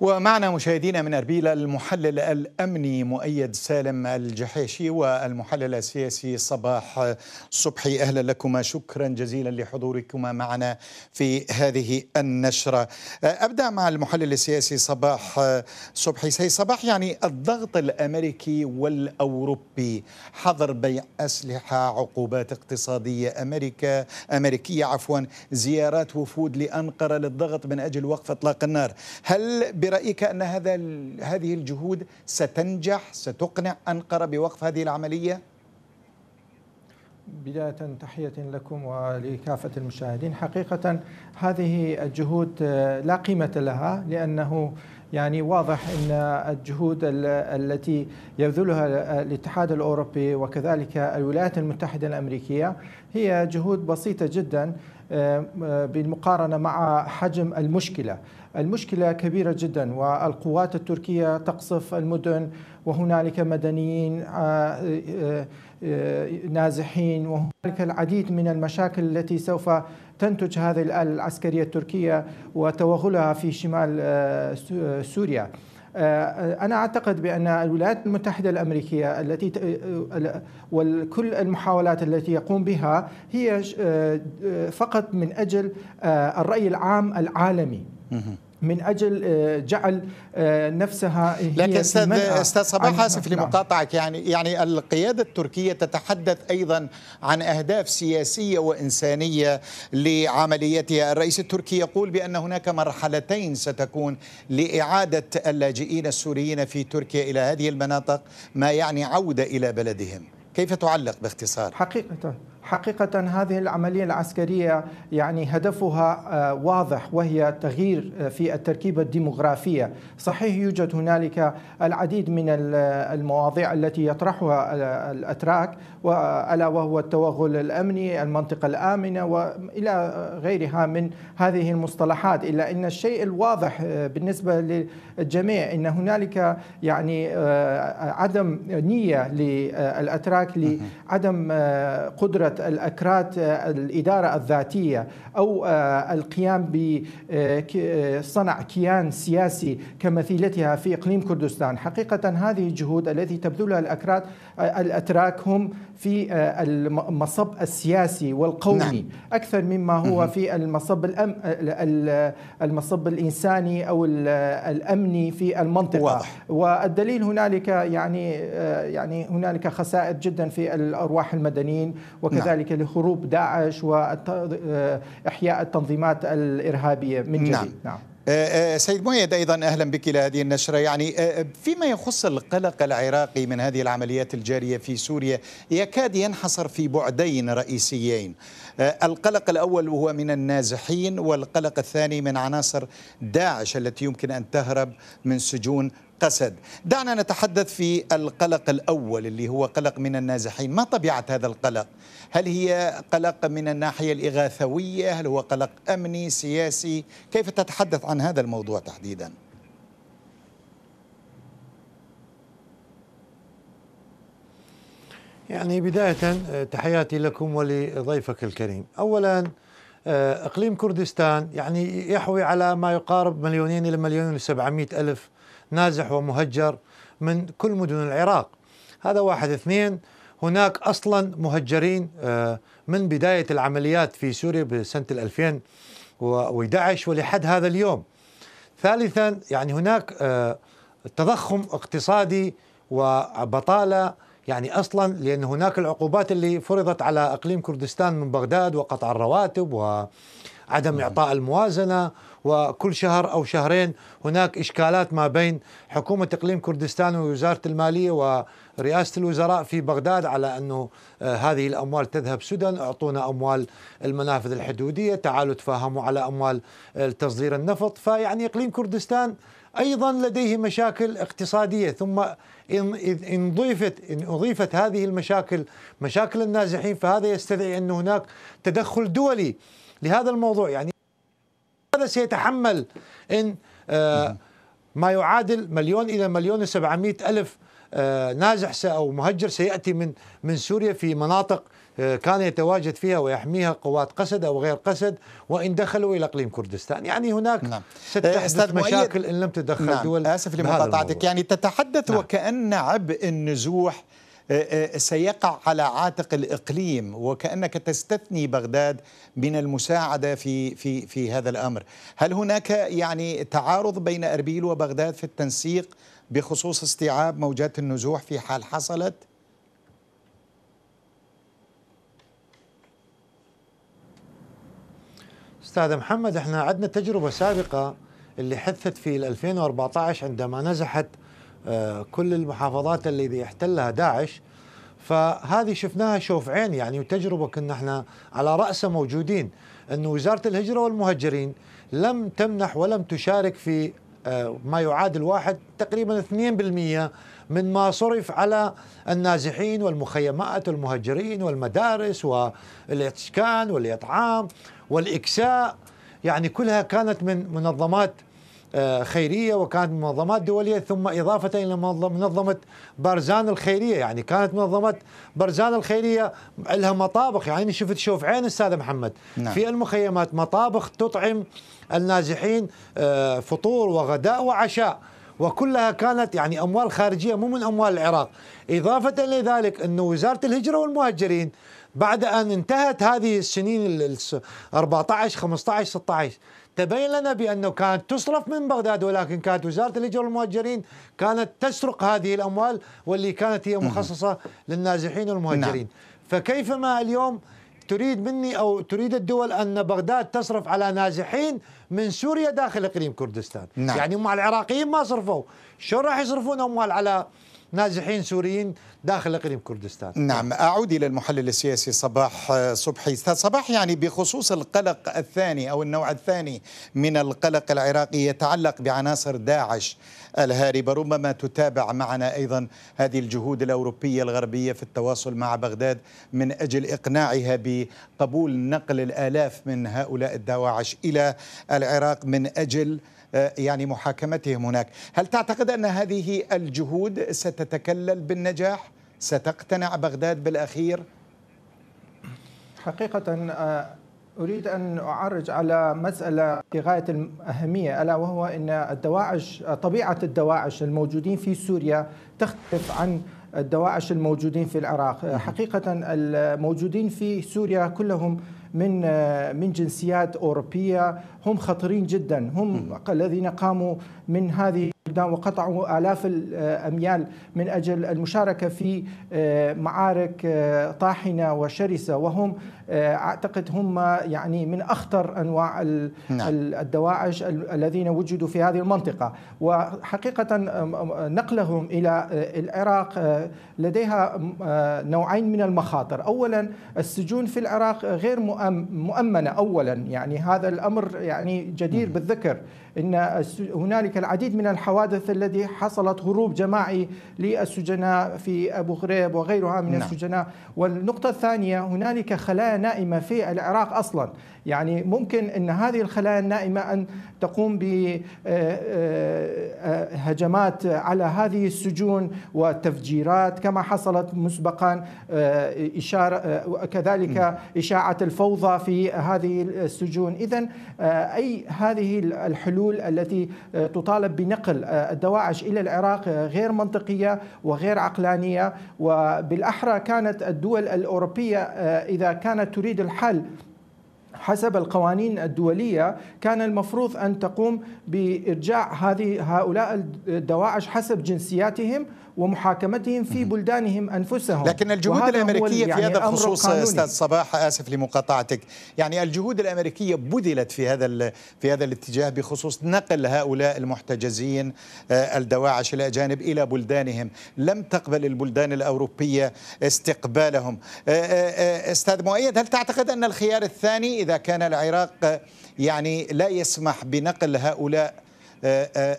ومعنا مشاهدينا من اربيل المحلل الامني مؤيد سالم الجحيشي والمحلل السياسي صباح صبحي اهلا لكما شكرا جزيلا لحضوركما معنا في هذه النشره ابدا مع المحلل السياسي صباح صبحي سي صباح يعني الضغط الامريكي والاوروبي حظر بيع اسلحه عقوبات اقتصاديه امريكا امريكيه عفوا زيارات وفود لانقره للضغط من اجل وقف اطلاق النار هل برأيك أن هذا هذه الجهود ستنجح ستقنع أنقرة بوقف هذه العملية؟ بداية تحية لكم ولكافة المشاهدين حقيقة هذه الجهود آه، لا قيمة لها لأنه يعني واضح أن الجهود التي يبذلها الاتحاد الأوروبي وكذلك الولايات المتحدة الأمريكية هي جهود بسيطة جدا آه، بالمقارنة مع حجم المشكلة المشكلة كبيرة جدا والقوات التركية تقصف المدن وهنالك مدنيين آه، آه، نازحين وهنالك العديد من المشاكل التي سوف تنتج هذه الآلة العسكرية التركية وتوغلها في شمال آه، آه، سوريا آه، أنا أعتقد بأن الولايات المتحدة الأمريكية التي وكل المحاولات التي يقوم بها هي فقط من أجل الرأي العام العالمي من اجل آه، جعل آه، نفسها هي لكن استاذ استاذ صباح اسف نعم. لمقاطعك يعني يعني القياده التركيه تتحدث ايضا عن اهداف سياسيه وانسانيه لعمليتها، الرئيس التركي يقول بان هناك مرحلتين ستكون لاعاده اللاجئين السوريين في تركيا الى هذه المناطق ما يعني عوده الى بلدهم، كيف تعلق باختصار؟ حقيقه حقيقة هذه العملية العسكرية يعني هدفها آه، واضح وهي تغيير آه، في التركيبة الديمغرافية صحيح يوجد هنالك العديد من آه، المواضيع التي يطرحها الأتراك ألا وهو التوغل الأمني المنطقة الآمنة وإلى غيرها من هذه المصطلحات إلا أن الشيء الواضح بالنسبة للجميع أن هنالك يعني عدم نية للأتراك لعدم قدرة الأكراد آه، الإدارة الذاتية أو آه، القيام بصنع آه، كيان سياسي كمثيلتها في إقليم كردستان حقيقة هذه الجهود التي تبذلها الأكراد الأتراك هم في آه، المصب السياسي والقومي نعم. أكثر مما هو في المصب الأم المصب الإنساني أو الأمني في المنطقة واضح. والدليل هنالك يعني آه، يعني هنالك خسائر جدا في الأرواح المدنيين وكذلك نعم. لهروب داعش وإحياء التنظيمات الإرهابية من جديد نعم. نعم. آه، آه، سيد مؤيد أيضا أهلا بك إلى هذه النشرة يعني آه، فيما يخص القلق العراقي من هذه العمليات الجارية في سوريا يكاد ينحصر في بعدين رئيسيين القلق الأول هو من النازحين والقلق الثاني من عناصر داعش التي يمكن أن تهرب من سجون قسد دعنا نتحدث في القلق الأول اللي هو قلق من النازحين ما طبيعة هذا القلق هل هي قلق من الناحية الإغاثوية هل هو قلق أمني سياسي كيف تتحدث عن هذا الموضوع تحديدا يعني بداية تحياتي لكم ولضيفك الكريم أولا أقليم كردستان يعني يحوي على ما يقارب مليونين إلى مليون وسبعمائة ألف نازح ومهجر من كل مدن العراق هذا واحد اثنين هناك اصلا مهجرين آه، من بدايه العمليات في سوريا بسنه 2011 ولحد هذا اليوم. ثالثا يعني هناك آه، تضخم اقتصادي وبطاله يعني اصلا لان هناك العقوبات اللي فرضت على اقليم كردستان من بغداد وقطع الرواتب وعدم نعم. اعطاء الموازنه وكل شهر أو شهرين هناك إشكالات ما بين حكومة إقليم كردستان ووزارة المالية ورئاسة الوزراء في بغداد على أنه آه، هذه الأموال تذهب سدى أعطونا أموال المنافذ الحدودية تعالوا تفاهموا على أموال آه، تصدير النفط فيعني إقليم كردستان ايضا لديه مشاكل اقتصاديه ثم ان ضيفت ان اضيفت هذه المشاكل مشاكل النازحين فهذا يستدعي ان هناك تدخل دولي لهذا الموضوع يعني هذا سيتحمل إن آه، ما يعادل مليون إلى مليون وسبعمائة ألف آه، نازح أو مهجر سيأتي من من سوريا في مناطق آه، كان يتواجد فيها ويحميها قوات قسد او غير قسد وان دخلوا الى اقليم كردستان، يعني هناك نعم. ستحدث مشاكل ان لم تدخل نعم. دول اسف لمقاطعتك، يعني تتحدث نعم. وكان عبء النزوح آه، آه، سيقع على عاتق الاقليم وكانك تستثني بغداد من المساعده في في في هذا الامر، هل هناك يعني تعارض بين اربيل وبغداد في التنسيق بخصوص استيعاب موجات النزوح في حال حصلت؟ استاذ محمد احنا عندنا تجربه سابقه اللي حدثت في 2014 عندما نزحت آه، كل المحافظات اللي بيحتلها داعش فهذه شفناها شوف عين يعني وتجربه كنا احنا على راسه موجودين انه وزاره الهجره والمهجرين لم تمنح ولم تشارك في آه، ما يعادل واحد تقريبا 2% من ما صرف على النازحين والمخيمات والمهجرين والمدارس والاسكان والاطعام والاكساء يعني كلها كانت من منظمات آه، خيريه وكانت منظمات دوليه ثم اضافه الى منظمه بارزان الخيريه يعني كانت منظمه بارزان الخيريه لها مطابخ يعني شفت شوف عين استاذ محمد نعم. في المخيمات مطابخ تطعم النازحين آه، فطور وغداء وعشاء وكلها كانت يعني اموال خارجيه مو من اموال العراق، اضافه لذلك انه وزاره الهجره والمهاجرين بعد ان انتهت هذه السنين ال 14 15 16 تبين لنا بانه كانت تصرف من بغداد ولكن كانت وزاره الاجر والمهجرين كانت تسرق هذه الاموال واللي كانت هي مخصصه للنازحين والمهجرين نعم. فكيفما اليوم تريد مني او تريد الدول ان بغداد تصرف على نازحين من سوريا داخل اقليم كردستان نعم. يعني مع العراقيين ما صرفوا شو راح يصرفون اموال على نازحين سوريين داخل اقليم كردستان نعم اعود الى المحلل السياسي صباح آه، صبحي صباح يعني بخصوص القلق الثاني او النوع الثاني من القلق العراقي يتعلق بعناصر داعش الهاربة ربما تتابع معنا أيضا هذه الجهود الأوروبية الغربية في التواصل مع بغداد من أجل إقناعها بقبول نقل الآلاف من هؤلاء الدواعش إلى العراق من أجل آه، يعني محاكمتهم هناك هل تعتقد أن هذه الجهود ستتكلل بالنجاح؟ ستقتنع بغداد بالأخير؟ حقيقة آه، أريد أن أعرج على مسألة في غاية الأهمية ألا وهو أن الدواعش طبيعة الدواعش الموجودين في سوريا تختلف عن الدواعش الموجودين في العراق حقيقة الموجودين في سوريا كلهم من من جنسيات أوروبية هم خطرين جدا هم الذين قاموا من هذه البلدان وقطعوا آلاف الأميال آه، من أجل المشاركة في آه، معارك آه، طاحنة وشرسة وهم أعتقد هم يعني من أخطر أنواع نعم. الدواعش الذين وجدوا في هذه المنطقة وحقيقة نقلهم إلى العراق لديها نوعين من المخاطر أولا السجون في العراق غير مؤمنة أولا يعني هذا الأمر يعني جدير نعم. بالذكر ان هنالك العديد من الحوادث التي حصلت هروب جماعي للسجناء في ابو غريب وغيرها من نعم. السجناء والنقطه الثانيه هنالك خلايا نائمه في العراق اصلا يعني ممكن ان هذه الخلايا النائمه ان تقوم بهجمات آه، آه، على هذه السجون وتفجيرات كما حصلت مسبقا آه، إشارة كذلك نعم. إشاعة الفوضى في هذه السجون إذا أي هذه الحلول الدول التي آه، تطالب بنقل آه، الدواعش إلى العراق آه، غير منطقية وغير عقلانية وبالأحرى كانت الدول الأوروبية إذا كانت تريد الحل حسب القوانين الدولية كان المفروض أن تقوم بإرجاع هذه هؤلاء الدواعش حسب جنسياتهم ومحاكمتهم في بلدانهم انفسهم لكن الجهود الامريكيه في يعني هذا الخصوص استاذ صباح اسف لمقاطعتك يعني الجهود الامريكيه بذلت في هذا في هذا الاتجاه بخصوص نقل هؤلاء المحتجزين آه، الدواعش الاجانب الى بلدانهم لم تقبل البلدان الاوروبيه استقبالهم آه، آه، استاذ مؤيد هل تعتقد ان الخيار الثاني اذا كان العراق يعني لا يسمح بنقل هؤلاء آه، آه،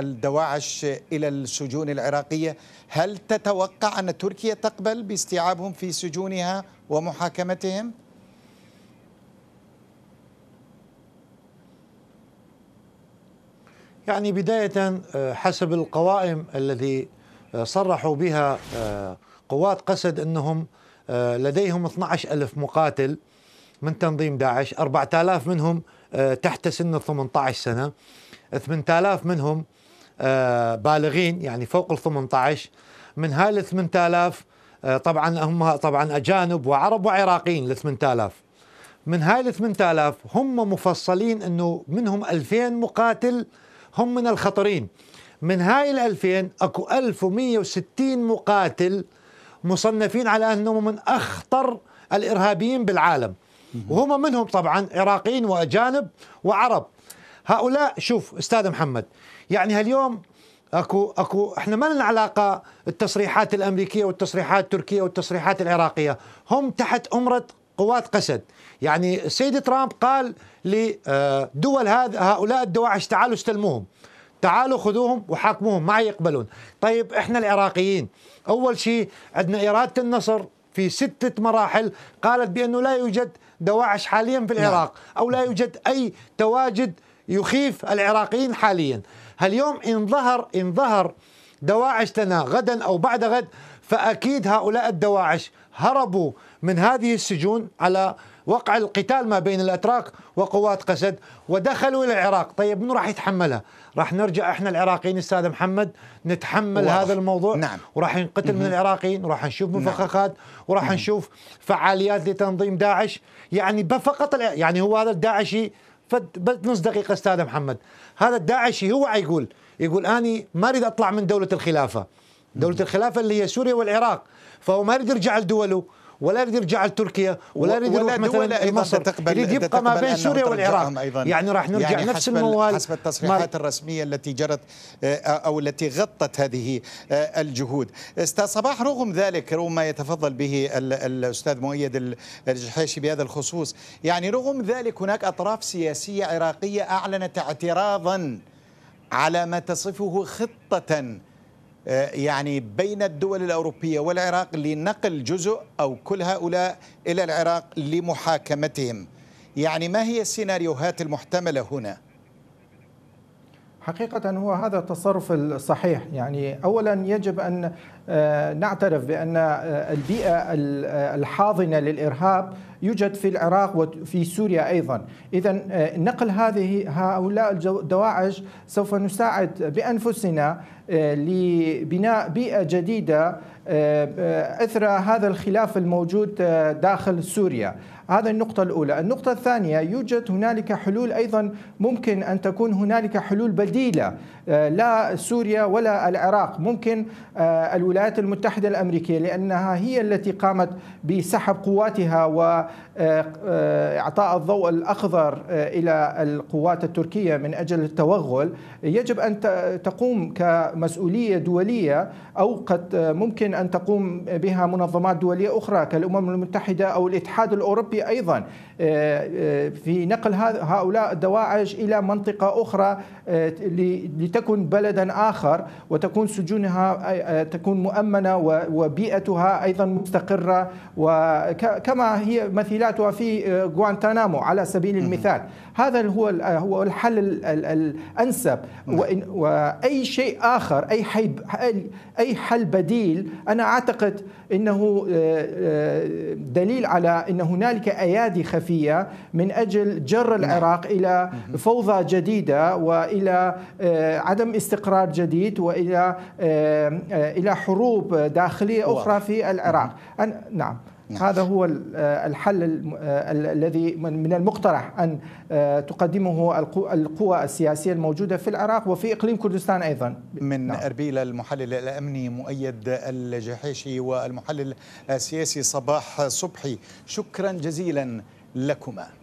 الدواعش إلى السجون العراقية هل تتوقع أن تركيا تقبل باستيعابهم في سجونها ومحاكمتهم؟ يعني بداية آه، حسب القوائم الذي صرحوا بها قوات قسد أنهم لديهم 12 ألف مقاتل من تنظيم داعش 4000 منهم آه، تحت سن ال 18 سنة 8000 منهم آه، بالغين يعني فوق ال 18 من هاي ال 8000 آه، طبعا هم طبعا أجانب وعرب وعراقيين ال 8000 من هاي ال 8000 هم مفصلين انه منهم 2000 مقاتل هم من الخطرين من هاي ال 2000 اكو 1160 مقاتل مصنفين على انهم من اخطر الارهابيين بالعالم وهم منهم طبعا عراقيين واجانب وعرب هؤلاء شوف استاذ محمد يعني هاليوم اكو اكو احنا ما لنا علاقه التصريحات الامريكيه والتصريحات التركيه والتصريحات العراقيه هم تحت امره قوات قسد يعني السيد ترامب قال لدول آه، هذا هؤلاء الدواعش تعالوا استلموهم تعالوا خذوهم وحاكموهم ما يقبلون طيب احنا العراقيين اول شيء عندنا اراده النصر في ستة مراحل قالت بأنه لا يوجد دواعش حاليا في نعم. العراق أو لا يوجد أي تواجد يخيف العراقيين حاليا اليوم إن ظهر إن ظهر دواعش لنا غدا أو بعد غد فأكيد هؤلاء الدواعش هربوا من هذه السجون على وقع القتال ما بين الاتراك وقوات قسد ودخلوا الى العراق، طيب من راح يتحملها؟ راح نرجع احنا العراقيين استاذ محمد نتحمل واضح. هذا الموضوع نعم. وراح ينقتل من العراقيين وراح نشوف نعم. مفخخات نعم. وراح مم. نشوف فعاليات لتنظيم داعش، يعني فقط يعني هو هذا الداعشي نص دقيقه استاذ محمد، هذا الداعشي هو يقول يقول اني ما اريد اطلع من دوله الخلافه. دولة الخلافة اللي هي سوريا والعراق فهو ما يريد يرجع لدوله ولا يريد يرجع لتركيا ولا يريد يروح مثلا لمصر يريد يبقى ما بين سوريا والعراق أيضا يعني راح نرجع يعني نفس الموال حسب التصريحات الرسمية التي جرت آه، أو التي غطت هذه آه، الجهود استاذ صباح رغم ذلك رغم ما يتفضل به الأستاذ مؤيد الجحيشي بهذا الخصوص يعني رغم ذلك هناك أطراف سياسية عراقية أعلنت اعتراضا على ما تصفه خطة آه، يعني بين الدول الأوروبية والعراق لنقل جزء أو كل هؤلاء إلى العراق لمحاكمتهم يعني ما هي السيناريوهات المحتملة هنا؟ حقيقة هو هذا التصرف الصحيح يعني أولا يجب أن آه، نعترف بأن آه، البيئة آه، الحاضنة للإرهاب يوجد في العراق وفي سوريا ايضا اذا نقل هذه هؤلاء الدواعش سوف نساعد بانفسنا لبناء بيئه جديده اثر هذا الخلاف الموجود داخل سوريا هذا النقطة الأولى، النقطة الثانية يوجد هنالك حلول أيضا ممكن أن تكون هنالك حلول بديلة لا سوريا ولا العراق، ممكن الولايات الولايات المتحدة الأمريكية لأنها هي التي قامت بسحب قواتها وإعطاء آه، آه، الضوء الأخضر آه، إلى القوات التركية من أجل التوغل يجب أن تقوم كمسؤولية دولية أو قد ممكن أن تقوم بها منظمات دولية أخرى كالأمم المتحدة أو الاتحاد الأوروبي أيضا آه، آه، في نقل هؤلاء الدواعش إلى منطقة أخرى آه، لتكن بلدا آخر وتكون سجونها تكون مؤمنة وبيئتها أيضا مستقرة وكما هي مثيلاتها في غوانتانامو على سبيل المثال هذا هو هو الحل الانسب نعم. وإن واي شيء اخر اي اي حل بديل انا اعتقد انه آه، آه، دليل على ان هنالك ايادي خفيه من اجل جر نعم. العراق الى فوضى جديده والى آه، عدم استقرار جديد والى الى حروب داخليه اخرى في العراق نعم نعم. هذا هو آه، الحل آه، الذي من المقترح أن آه، تقدمه القوى السياسية الموجودة في العراق وفي إقليم كردستان أيضا من نعم. أربيل المحلل الأمني مؤيد الجحيشي والمحلل السياسي صباح صبحي شكرا جزيلا لكما